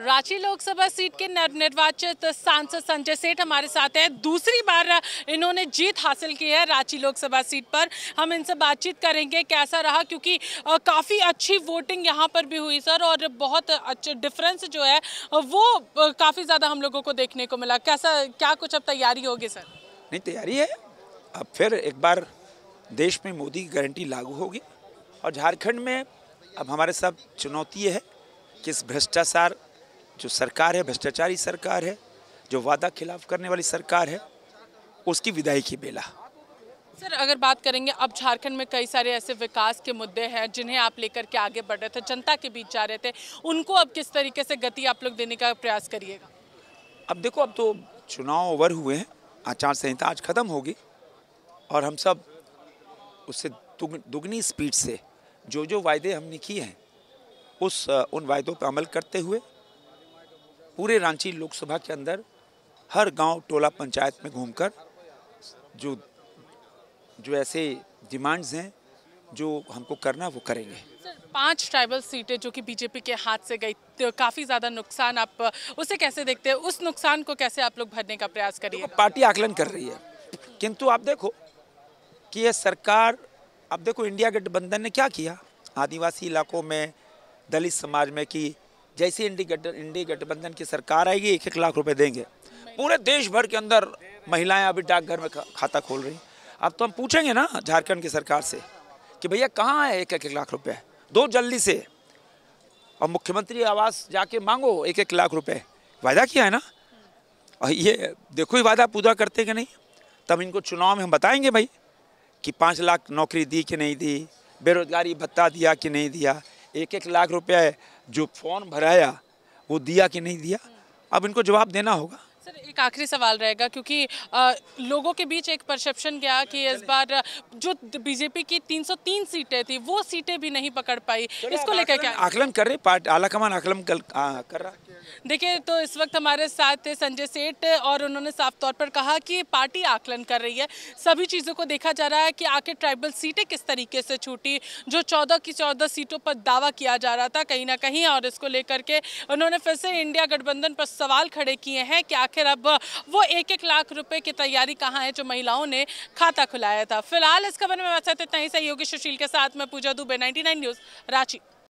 Ranchi Lok Sabha seat के नवनिर्वाचित सांसद संजय सेठ हमारे साथ हैं दूसरी बार इन्होंने जीत हासिल की है रांची लोकसभा सीट पर हम इनसे बातचीत करेंगे कैसा रहा क्योंकि काफ़ी अच्छी वोटिंग यहाँ पर भी हुई सर और बहुत अच्छा डिफरेंस जो है वो काफ़ी ज़्यादा हम लोगों को देखने को मिला कैसा क्या कुछ अब तैयारी होगी सर नहीं तैयारी है अब फिर एक बार देश में मोदी गारंटी लागू होगी और झारखंड में अब हमारे सब चुनौती है कि इस भ्रष्टाचार जो सरकार है भ्रष्टाचारी सरकार है जो वादा खिलाफ करने वाली सरकार है उसकी विदाई की बेला सर अगर बात करेंगे अब झारखंड में कई सारे ऐसे विकास के मुद्दे हैं जिन्हें आप लेकर के आगे बढ़ रहे थे जनता के बीच जा रहे थे उनको अब किस तरीके से गति आप लोग देने का प्रयास करिएगा अब देखो अब तो चुनाव ओवर हुए हैं आचार संहिता आज खत्म होगी और हम सब उससे दुगनी स्पीड से जो जो वायदे हमने किए हैं उस उन वायदों पर अमल करते हुए पूरे रांची लोकसभा के अंदर हर गांव टोला पंचायत में घूमकर जो जो ऐसे डिमांड्स हैं जो हमको करना वो करेंगे पांच ट्राइबल सीटें जो कि बीजेपी के हाथ से गई तो काफ़ी ज़्यादा नुकसान आप उसे कैसे देखते हैं उस नुकसान को कैसे आप लोग भरने का प्रयास करिए तो पार्टी आकलन कर रही है किंतु आप देखो कि यह सरकार आप देखो इंडिया गठबंधन ने क्या किया आदिवासी इलाकों में दलित समाज में की जैसे इंडी इंडी गठबंधन की सरकार आएगी एक एक लाख रुपए देंगे पूरे देश भर के अंदर महिलाएं अभी डाकघर में खाता खोल रही अब तो हम पूछेंगे ना झारखंड की सरकार से कि भैया कहाँ है एक एक लाख रुपये दो जल्दी से और मुख्यमंत्री आवास जाके मांगो एक एक लाख रुपये वायदा किया है ना और ये देखो ही वादा पूरा करते कि नहीं तब इनको चुनाव में हम बताएंगे भाई कि पाँच लाख नौकरी दी कि नहीं दी बेरोजगारी भत्ता दिया कि नहीं दिया एक एक लाख रुपया जो फॉर्म भराया वो दिया कि नहीं दिया अब इनको जवाब देना होगा सर एक आखिरी सवाल रहेगा क्योंकि आ, लोगों के बीच एक परसेप्शन गया कि इस बार जो बीजेपी की 303 सीटें थी वो सीटें भी नहीं पकड़ पाई इसको लेकर क्या आकलन कर रही पार्टी आलाकमान आकलन कर, कर रहा देखिए तो इस वक्त हमारे साथ थे संजय सेठ और उन्होंने साफ तौर पर कहा कि पार्टी आकलन कर रही है सभी चीज़ों को देखा जा रहा है कि आखिर ट्राइबल सीटें किस तरीके से छूटी जो चौदह की चौदह सीटों पर दावा किया जा रहा था कहीं ना कहीं और इसको लेकर के उन्होंने फिर से इंडिया गठबंधन पर सवाल खड़े किए हैं कि आखिर अब वो एक एक लाख रुपये की तैयारी कहाँ है जो महिलाओं ने खाता खुलाया था फिलहाल इस खबर में इतना ही सहयोगी सुशील के साथ मैं पूजा दुबे नाइन्टी न्यूज़ रांची